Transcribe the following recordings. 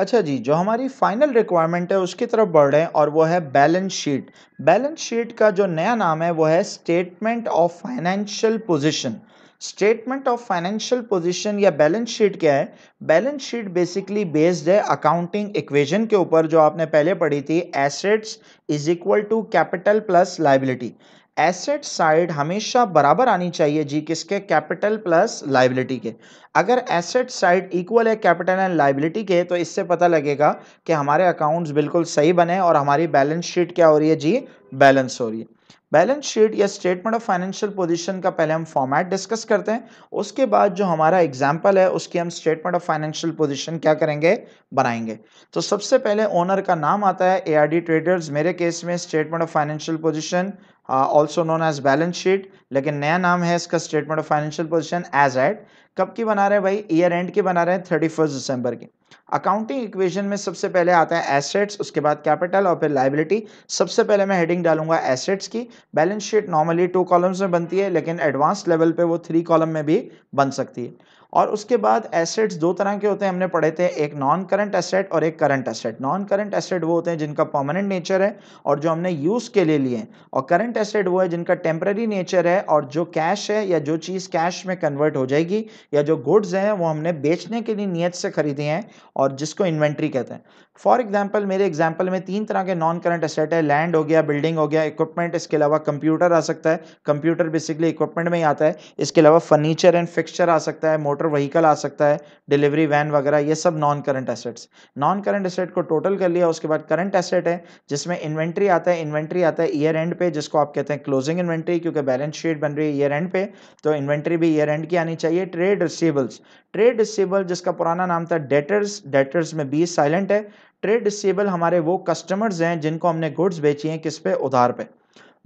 अच्छा जी जो हमारी फाइनल रिक्वायरमेंट है उसकी तरफ बढ़ रहे हैं और वो है बैलेंस शीट बैलेंस शीट का जो नया नाम है वो है statement of financial position statement of financial position या बैलेंस शीट क्या है बैलेंस शीट बेसिकली बेस्ड है अकाउंटिंग इक्वेशन के ऊपर जो आपने पहले पढ़ी थी assets is equal to capital plus liability asset side हमेशा बराबर आनी चाहिए जी किसके कैपिटल प्लस लाइबिलिटी के अगर एसेट साइड इक्वल है कैपिटल एंड लाइबिलिटी के तो इससे पता लगेगा कि हमारे अकाउंट्स बिल्कुल सही बने और हमारी बैलेंस शीट क्या हो रही है जी बैलेंस हो रही है बैलेंस शीट या स्टेटमेंट ऑफ फाइनेंशियल पोजीशन का पहले हम फॉर्मेट डिस्कस करते हैं उसके बाद जो हमारा एग्जांपल है उसकी हम स्टेटमेंट ऑफ फाइनेंशियल पोजीशन क्या करेंगे बनाएंगे तो सबसे पहले ओनर का नाम आता है एआरडी ट्रेडर्स मेरे केस में statement of financial position also known as balance sheet लेकिन नया नाम है इसका statement of financial position as at कब की बना रहे हैं भाई ईयर एंड की बना रहे हैं थर्टी फर्स्ट दिसंबर की अकाउंटिंग इक्वेशन में सबसे पहले आता है एसेट्स उसके बाद कैपिटल और फिर लाइबिलिटी सबसे पहले मैं हेडिंग डालूंगा एसेट्स की balance sheet normally two columns में बनती है लेकिन एडवांस लेवल पे वो थ्री कॉलम में भी बन सकती है और उसके बाद एसेट्स दो तरह के होते हैं हमने पढ़े थे एक नॉन करंट एसेट और एक current asset non current asset वो होते हैं जिनका परमानेंट नेचर है और जो हमने यूज़ के लिए लिए और करंट एसेट वो है जिनका टेम्प्रेरी नेचर है और जो कैश है या जो चीज़ कैश में कन्वर्ट हो जाएगी या जो गुड्स हैं वो हमने बेचने के लिए नियत से खरीदे हैं और जिसको इन्वेंट्री कहते हैं फॉर एग्जाम्पल मेरे एग्जाम्पल में तीन तरह के नॉन करंट एसेट है लैंड हो गया बिल्डिंग हो गया इक्विपमेंट इसके अलावा कंप्यूटर आ सकता है कंप्यूटर बेसिकली इक्विपमेंट में ही आता है इसके अलावा फर्नीचर एंड फिक्सचर आ सकता है मोटर मोटर व्हीकल आ सकता है डिलीवरी वैन वगैरह ये सब non current assets non current asset को टोटल कर लिया उसके बाद करंट एसेट है जिसमें इन्वेंट्री आता है इन्वेंट्री आता है ईयर एंड पे जिसको आप कहते हैं क्लोजिंग इन्वेंट्री क्योंकि बैलेंस शीट बन रही है ईयर एंड पे तो इन्वेंट्री भी ईयर एंड की आनी चाहिए ट्रेड रिसीबल्स ट्रेड रिसीबल जिसका पुराना नाम था डेटर्स डेटर्स में बी साइलेंट है ट्रेड रिसीबल हमारे वो कस्टमर्स हैं जिनको हमने गुड्स बेची हैं किस पे उधार पे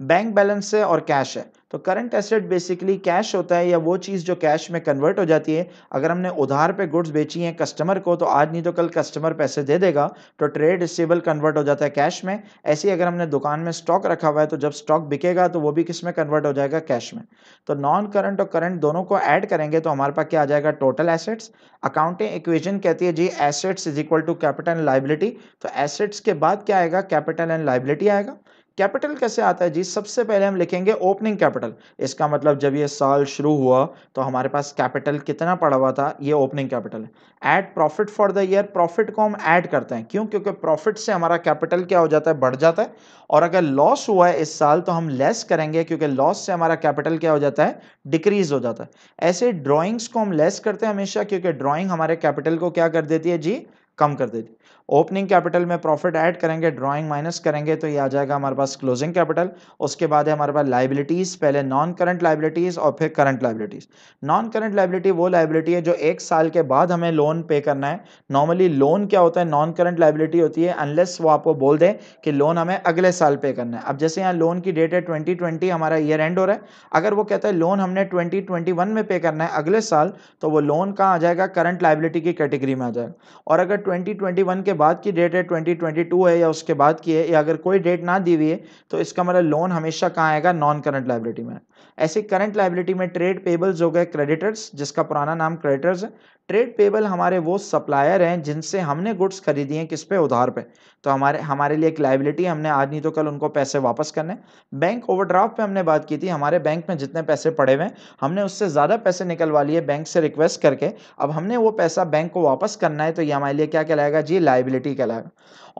बैंक बैलेंस है और कैश है तो करंट एसेट बेसिकली कैश होता है या वो चीज़ जो कैश में कन्वर्ट हो जाती है अगर हमने उधार पे गुड्स बेची हैं कस्टमर को तो आज नहीं तो कल कस्टमर पैसे दे देगा तो ट्रेड रिसेबल कन्वर्ट हो जाता है कैश में ऐसे अगर हमने दुकान में स्टॉक रखा हुआ है तो जब स्टॉक बिकेगा तो वो भी किस में कन्वर्ट हो जाएगा कैश में तो नॉन करंट और करंट दोनों को ऐड करेंगे तो हमारे पास क्या आ जाएगा टोटल एसेट्स अकाउंटिंग इक्वेजन कहती है जी assets is equal to capital and liability तो एसेट्स के बाद क्या आएगा कैपिटल एंड लाइबिलिटी आएगा कैपिटल कैसे आता है जी सबसे पहले हम लिखेंगे ओपनिंग कैपिटल इसका मतलब जब ये साल शुरू हुआ तो हमारे पास कैपिटल कितना पड़ा हुआ था ये ओपनिंग कैपिटल है add profit for the year profit को हम ऐड करते हैं क्यों क्योंकि प्रॉफिट से हमारा कैपिटल क्या हो जाता है बढ़ जाता है और अगर लॉस हुआ है इस साल तो हम लेस करेंगे क्योंकि लॉस से हमारा कैपिटल क्या हो जाता है डिक्रीज हो जाता है ऐसे ड्रॉइंग्स को हम लेस करते हैं हमेशा क्योंकि ड्रॉइंग हमारे कैपिटल को क्या कर देती है जी कम कर देती है ओपनिंग कैपिटल में प्रॉफिट ऐड करेंगे ड्राइंग माइनस करेंगे तो ये आ जाएगा हमारे पास क्लोजिंग कैपिटल उसके बाद है हमारे पास लाइबिलिटीज़ पहले नॉन करंट लाइबिलिटीज़ और फिर current liabilities non current liability वो लाइबिलिटी है जो एक साल के बाद हमें लोन पे करना है नॉर्मली लोन क्या होता है नॉन करंट लाइबिलिटी होती है अनलेस वो आपको बोल दें कि लोन हमें अगले साल पे करना है अब जैसे यहाँ लोन की डेट है ट्वेंटी ट्वेंटी हमारा ईयर एंड हो रहा है अगर वो कहता है लोन हमने ट्वेंटी ट्वेंटी वन में पे करना है अगले साल तो वो लोन कहाँ आ जाएगा करंट लाइबिलिटी की कैटेगरी में आ जाएगा और अगर ट्वेंटी ट्वेंटी वन के बाद की डेट है 2022 है या उसके बाद की है या अगर कोई डेट ना दी हुई है तो इसका मतलब लोन हमेशा कहाँ आएगा नॉन करंट लाइब्रेटी में ऐसे करंट लाइबिलिटी में ट्रेड पेबल्स हो गए क्रेडिटर्स जिसका पुराना नाम क्रेडिटर्स है ट्रेड पेबल हमारे वो सप्लायर हैं जिनसे हमने गुड्स खरीदी हैं किस पे उधार पे तो हमारे हमारे लिए एक लाइबिलिटी हमने आज नहीं तो कल उनको पैसे वापस करने बैंक ओवरड्राफ्ट पे हमने बात की थी हमारे बैंक में जितने पैसे पड़े हुए हैं हमने उससे ज़्यादा पैसे निकलवा लिए बैंक से रिक्वेस्ट करके अब हमने वो पैसा बैंक को वापस करना है तो ये हमारे लिए क्या कहलाएगा जी लाइबिलिटी कहलाएगा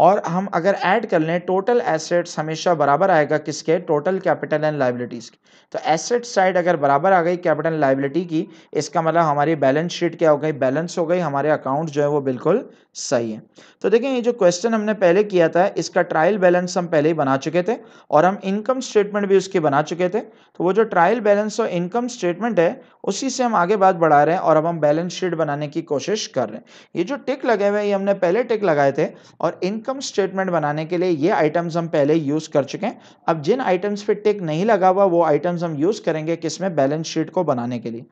और हम अगर ऐड कर लें टोटल एसेट्स हमेशा बराबर आएगा किसके टोटल कैपिटल एंड लाइबिलिटीज़ के तो एसेट साइड अगर बराबर आ गई कैपिटल लाइबिलिटी की इसका मतलब हमारी बैलेंस शीट क्या हो गई बैलेंस हो गई हमारे अकाउंट जो है वो बिल्कुल सही है तो देखें ये जो क्वेश्चन हमने पहले किया था इसका ट्रायल बैलेंस हम पहले ही बना चुके थे और हम इनकम स्टेटमेंट भी उसकी बना चुके थे तो वो जो ट्रायल बैलेंस और इनकम स्टेटमेंट है उसी से हम आगे बात बढ़ा रहे हैं और अब हम बैलेंस शीट बनाने की कोशिश कर रहे हैं ये जो टिक लगे हुए ये हमने पहले टिक लगाए थे और इनकम स्टेटमेंट बनाने के लिए ये आइटम्स हम पहले यूज़ कर चुके हैं अब जिन आइटम्स पे टिक नहीं लगा हुआ वो आइटम्स हम यूज़ करेंगे किसमें बैलेंस शीट को बनाने के लिए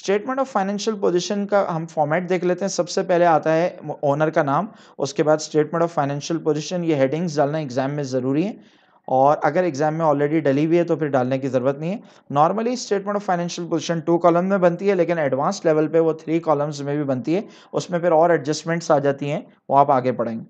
स्टेटमेंट ऑफ फाइनेंशियल पोजिशन का हम फॉर्मेट देख लेते हैं सबसे पहले आता है ओनर का नाम उसके बाद स्टेटमेंट ऑफ फाइनेंशियल पोजिशन ये हेडिंग्स डालना एग्जाम में ज़रूरी है और अगर एग्जाम में ऑलरेडी डली हुई है तो फिर डालने की ज़रूरत नहीं है normally statement of financial position two column में बनती है लेकिन एडवांस लेवल पे वो थ्री कॉलम्स में भी बनती है उसमें फिर और एडजस्टमेंट्स आ जाती हैं वो आप आगे पढ़ेंगे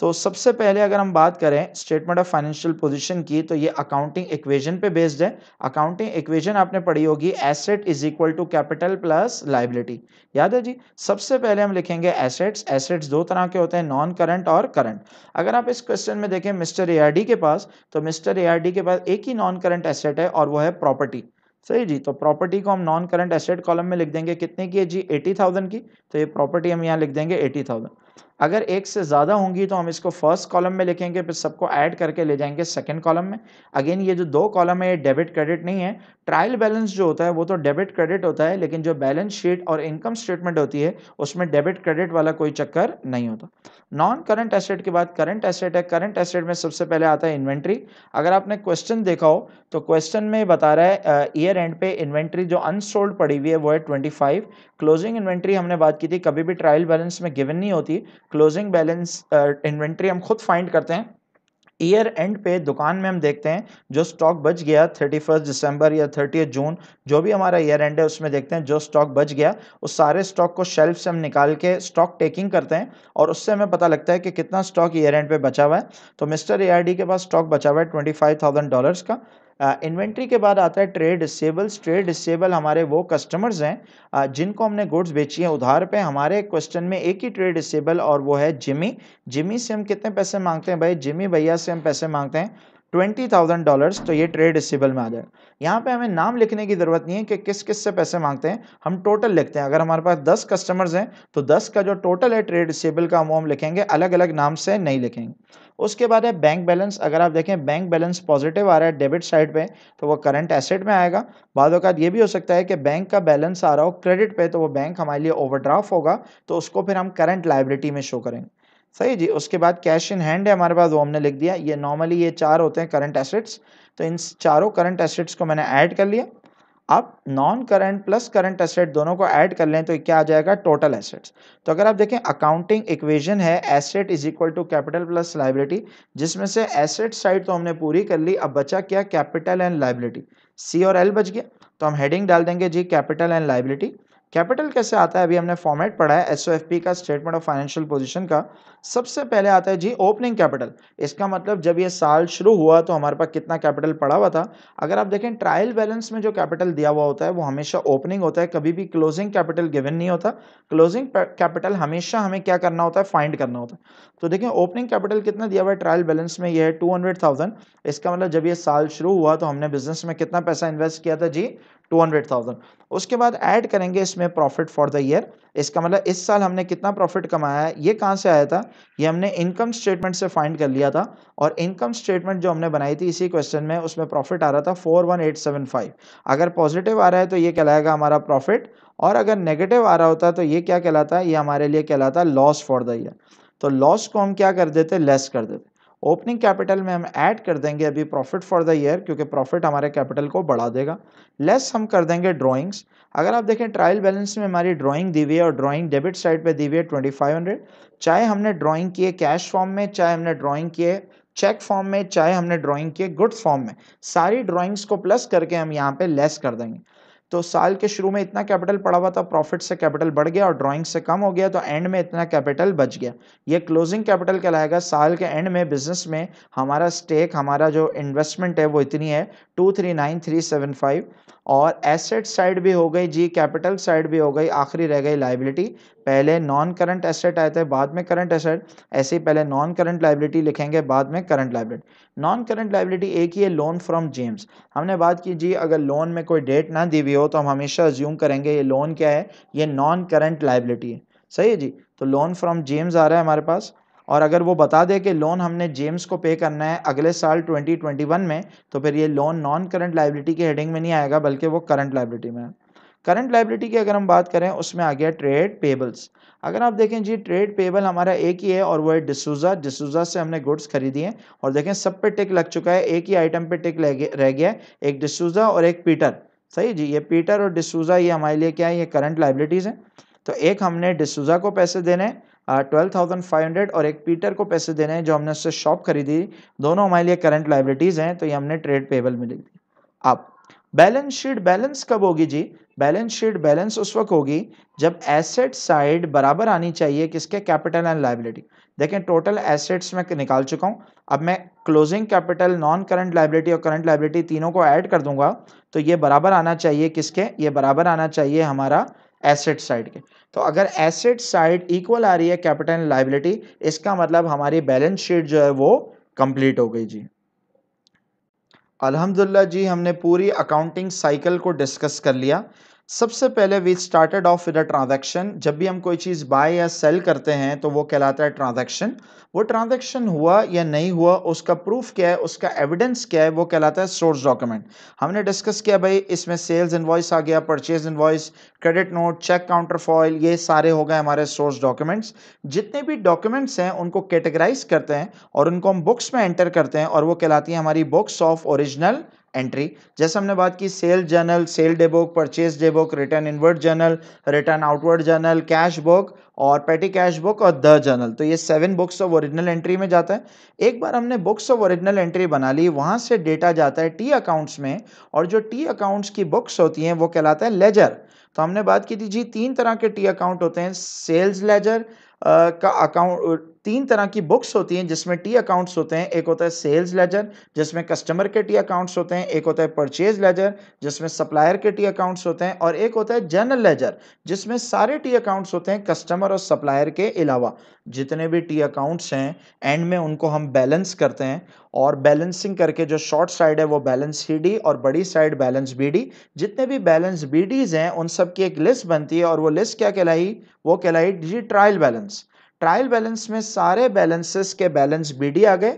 तो सबसे पहले अगर हम बात करें स्टेटमेंट ऑफ फाइनेंशियल पोजीशन की तो ये अकाउंटिंग इक्वेशन पे बेस्ड है अकाउंटिंग इक्वेशन आपने पढ़ी होगी asset is equal to capital plus liability याद है जी सबसे पहले हम लिखेंगे एसेट्स एसेट्स दो तरह के होते हैं नॉन करंट और करंट अगर आप इस क्वेश्चन में देखें मिस्टर ए के पास तो मिस्टर ए के पास एक ही नॉन करंट एसेट है और वो है प्रॉपर्टी सही जी तो प्रॉपर्टी को हम नॉन करंट एसेट कॉलम में लिख देंगे कितने की है जी एटी थाउजेंड की तो ये प्रॉपर्टी हम यहाँ लिख देंगे एटी थाउजेंड अगर एक से ज़्यादा होंगी तो हम इसको फर्स्ट कॉलम में लिखेंगे फिर सबको ऐड करके ले जाएंगे सेकंड कॉलम में अगेन ये जो दो कॉलम है ये डेबिट क्रेडिट नहीं है ट्रायल बैलेंस जो होता है वो तो डेबिट क्रेडिट होता है लेकिन जो बैलेंस शीट और इनकम स्टेटमेंट होती है उसमें डेबिट क्रेडिट वाला कोई चक्कर नहीं होता नॉन करंट एसेट के बाद करंट एसेट है करंट एसेट में सबसे पहले आता है इन्वेंट्री अगर आपने क्वेश्चन देखा हो तो क्वेश्चन में बता रहा है ईयर एंड पे इन्वेंट्री जो अनसोल्ड पड़ी हुई है वो है ट्वेंटी क्लोजिंग इन्वेंट्री हमने बात की थी कभी भी ट्रायल बैलेंस में गिवन नहीं होती क्लोजिंग बैलेंस इन्वेंट्री हम खुद फाइंड करते हैं ईयर एंड पे दुकान में हम देखते हैं जो स्टॉक बच गया थर्टी फर्स्ट दिसंबर या थर्टी जून जो भी हमारा ईयर एंड है उसमें देखते हैं जो स्टॉक बच गया उस सारे स्टॉक को शेल्फ से हम निकाल के स्टॉक टेकिंग करते हैं और उससे हमें पता लगता है कि कितना स्टॉक ईयर एंड पे बचा हुआ है तो मिस्टर ए के पास स्टॉक बचा हुआ है ट्वेंटी का इन्वेंट्री के बाद आता है ट्रेड डिसेबल्स ट्रेड डिसेबल हमारे वो कस्टमर्स हैं जिनको हमने गुड्स बेची हैं उधार पे हमारे क्वेश्चन में एक ही ट्रेड डिसेबल और वो है जिमी जिमी से हम कितने पैसे मांगते हैं भाई जिमी भैया से हम पैसे मांगते हैं ट्वेंटी थाउजेंड डॉलर्स तो ये ट्रेड रिसिबल में आ जाए यहाँ पे हमें नाम लिखने की ज़रूरत नहीं है कि किस किस से पैसे मांगते हैं हम टोटल लिखते हैं अगर हमारे पास दस कस्टमर्स हैं तो दस का जो टोटल है ट्रेड रिसिबल का वो हम लिखेंगे अलग अलग नाम से नहीं लिखेंगे उसके बाद है बैंक बैलेंस अगर आप देखें बैंक बैलेंस पॉजिटिव आ रहा है डेबिट साइड पे तो वो करंट एसेट में आएगा बाद ये भी हो सकता है कि बैंक का बैलेंस आ रहा हो क्रेडिट पे तो वो बैंक हमारे लिए ओवरड्राफ्ट होगा तो उसको फिर हम करंट लाइबिलिटी में शो करेंगे सही जी उसके बाद कैश इन हैंड है हमारे पास वो हमने लिख दिया ये नॉर्मली ये चार होते हैं करंट एसेट्स तो इन चारों करंट एसेट्स को मैंने ऐड कर लिया आप non current plus current asset दोनों को ऐड कर लें तो क्या आ जाएगा टोटल एसेट्स तो अगर आप देखें अकाउंटिंग इक्वेशन है asset is equal to capital plus liability जिसमें से एसेट साइड तो हमने पूरी कर ली अब बचा क्या कैपिटल एंड लाइबिलिटी सी और एल बच गया तो हम हेडिंग डाल देंगे जी कैपिटल एंड लाइबिलिटी कैपिटल कैसे आता है अभी हमने फॉर्मेट पढ़ा है एस का स्टेटमेंट ऑफ फाइनेंशियल पोजिशन का सबसे पहले आता है जी ओपनिंग कैपिटल इसका मतलब जब ये साल शुरू हुआ तो हमारे पास कितना कैपिटल पड़ा हुआ था अगर आप देखें ट्रायल बैलेंस में जो कैपिटल दिया हुआ होता है वो हमेशा ओपनिंग होता है कभी भी क्लोजिंग कैपिटल गिवन नहीं होता क्लोजिंग कैपिटल हमेशा हमें क्या करना होता है फाइंड करना होता है तो देखें ओपनिंग कैपिटल कितना दिया हुआ है ट्रायल बैलेंस में यह है टू इसका मतलब जब ये साल शुरू हुआ तो हमने बिजनेस में कितना पैसा इन्वेस्ट किया था जी टू हंड्रेड थाउजेंड उसके बाद ऐड करेंगे इसमें प्रॉफिट फॉर द ईयर इसका मतलब इस साल हमने कितना प्रॉफिट कमाया है ये कहाँ से आया था ये हमने इनकम स्टेटमेंट से फाइंड कर लिया था और इनकम स्टेटमेंट जो हमने बनाई थी इसी क्वेश्चन में उसमें प्रॉफिट आ रहा था four one eight seven five अगर पॉजिटिव आ रहा है तो ये कहलाएगा हमारा प्रॉफिट और अगर नेगेटिव आ रहा होता तो ये क्या कहलाता है ये हमारे लिए कहलाता है लॉस फॉर द ईयर तो लॉस को हम क्या कर देते लेस कर देते ओपनिंग कैपिटल में हम ऐड कर देंगे अभी प्रॉफिट फॉर द ईयर क्योंकि प्रॉफिट हमारे कैपिटल को बढ़ा देगा लेस हम कर देंगे ड्राइंग्स अगर आप देखें ट्रायल बैलेंस में हमारी ड्राइंग दी हुई है और ड्राइंग डेबिट साइड पे दी हुई है ट्वेंटी फाइव हंड्रेड चाहे हमने ड्राइंग किए कैश फॉर्म में चाहे हमने ड्राइंग किए चेक फॉर्म में चाहे हमने ड्राइंग किए गुड्स फॉर्म में सारी ड्राइंग्स को प्लस करके हम यहाँ पे लेस कर देंगे तो साल के शुरू में इतना कैपिटल पड़ा हुआ था प्रॉफिट से कैपिटल बढ़ गया और ड्राइंग से कम हो गया तो एंड में इतना कैपिटल बच गया ये क्लोजिंग कैपिटल कहलाएगा साल के एंड में बिजनेस में हमारा स्टेक हमारा जो इन्वेस्टमेंट है वो इतनी है two three nine three seven five और एसेट साइड भी हो गई जी कैपिटल साइड भी हो गई आखिरी रह गई लाइबिलिटी पहले नॉन करंट एसेट आए थे बाद में करंट एसेट ऐसे ही पहले नॉन करंट लाइबिलिटी लिखेंगे बाद में current liability non current liability एक ही है लोन फ्रॉम जेम्स हमने बात की जी अगर लोन में कोई डेट ना दी हुई हो तो हम हमेशा ज्यूम करेंगे ये लोन क्या है ये नॉन करंट लाइबिलिटी है सही है जी तो लोन फ्रॉम जेम्स आ रहा है हमारे पास और अगर वो बता दे कि लोन हमने जेम्स को पे करना है अगले साल 2021 में तो फिर ये लोन नॉन करंट लाइबिलिटी के हेडिंग में नहीं आएगा बल्कि वो करंट लाइबिलिटी में है करंट लाइबिलिटी की अगर हम बात करें उसमें आ गया ट्रेड पेबल्स अगर आप देखें जी ट्रेड पेबल हमारा एक ही है और वो है डिसूजा डिसूजा से हमने गुड्स खरीदी हैं और देखें सब पे टिक लग चुका है एक ही आइटम पे टिक रह गया है एक डिसूजा और एक पीटर सही जी ये पीटर और डिसूजा ये हमारे लिए क्या है ये करंट लाइबिलिटीज़ हैं तो एक हमने डिसूजा को पैसे देने ट्वेल्व थाउजेंड फाइव हंड्रेड और एक पीटर को पैसे देने हैं जो हमने उससे शॉप खरीदी दोनों हमारे लिए करंट लाइबिलिटीज़ हैं तो ये हमने ट्रेड पेबल में लिख दी आप बैलेंस शीट बैलेंस कब होगी जी बैलेंस शीट बैलेंस उस वक्त होगी जब एसेट साइड बराबर आनी चाहिए किसके कैपिटल एंड लाइबिलिटी देखें टोटल एसेट्स में निकाल चुका हूं अब मैं closing capital non current liability और करंट लाइबिलिटी तीनों को ऐड कर दूंगा तो ये बराबर आना चाहिए किसके ये बराबर आना चाहिए हमारा एसेट साइड के तो अगर एसेट साइड इक्वल आ रही है कैपिटल एंड लाइबिलिटी इसका मतलब हमारी बैलेंस शीट जो है वो कंप्लीट हो गई जी अल्हम्दुलिल्लाह जी हमने पूरी अकाउंटिंग साइकिल को डिस्कस कर लिया सबसे पहले we started off with a transaction जब भी हम कोई चीज़ बाय या सेल करते हैं तो वो कहलाता है ट्रांजैक्शन वो ट्रांजैक्शन हुआ या नहीं हुआ उसका प्रूफ क्या है उसका एविडेंस क्या है वो कहलाता है सोर्स डॉक्यूमेंट हमने डिस्कस किया भाई इसमें सेल्स इन्वॉइस आ गया purchase invoice credit note cheque counterfoil ये सारे हो गए हमारे सोर्स डॉक्यूमेंट्स जितने भी डॉक्यूमेंट्स हैं उनको कैटेगराइज करते हैं और उनको हम बुक्स में एंटर करते हैं और वो कहलाती है हमारी बुक्स ऑफ ओरिजिनल एंट्री जैसे हमने बात की sale journal sale day book purchase day book return inward journal return outward journal cash book और पेटी कैश बुक और द जर्नल तो ये seven books of original entry में जाता है एक बार हमने बुक्स ऑफ ओरिजिनल एंट्री बना ली वहाँ से डेटा जाता है टी अकाउंट्स में और जो टी अकाउंट्स की बुक्स होती हैं वो कहलाता है लेजर तो हमने बात की थी जी तीन तरह के टी अकाउंट होते हैं सेल्स लेजर का अकाउंट तीन तरह की बुक्स होती हैं जिसमें टी अकाउंट्स होते हैं एक होता है सेल्स लेजर जिसमें कस्टमर के टी अकाउंट्स होते हैं एक होता है परचेज लेजर जिसमें सप्लायर के टी अकाउंट्स होते हैं और एक होता है जनरल लेजर जिसमें सारे टी अकाउंट्स होते हैं कस्टमर और सप्लायर के अलावा जितने भी टी अकाउंट्स हैं एंड में उनको हम बैलेंस करते हैं और बैलेंसिंग करके जो शॉर्ट साइड है वो बैलेंस सी डी और बड़ी साइड बैलेंस बी डी जितने भी बैलेंस बी डीज हैं उन सब की एक लिस्ट बनती है और वो लिस्ट क्या कहलाई वो कहलाई जी ट्रायल बैलेंस ट्रायल बैलेंस में सारे बैलेंसेस के बैलेंस बी डी आ गए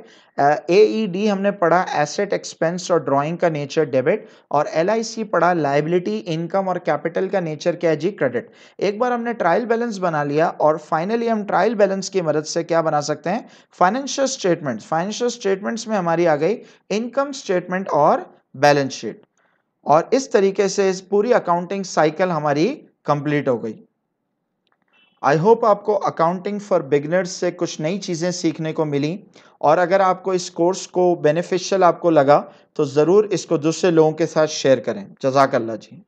ए ई डी हमने पढ़ा एसेट एक्सपेंस और ड्राइंग का नेचर डेबिट और एल आई सी पढ़ा लाइबिलिटी इनकम और कैपिटल का नेचर क्या है जी क्रेडिट एक बार हमने ट्रायल बैलेंस बना लिया और फाइनली हम ट्रायल बैलेंस की मदद से क्या बना सकते हैं फाइनेंशियल स्टेटमेंट फाइनेंशियल स्टेटमेंट्स में हमारी आ गई इनकम स्टेटमेंट और बैलेंस शीट और इस तरीके से इस पूरी अकाउंटिंग साइकिल हमारी कंप्लीट हो गई आई होप आपको अकाउंटिंग फॉर बिगनर्स से कुछ नई चीज़ें सीखने को मिली और अगर आपको इस कोर्स को बेनिफिशियल आपको लगा तो ज़रूर इसको दूसरे लोगों के साथ शेयर करें जजाकल्ला जी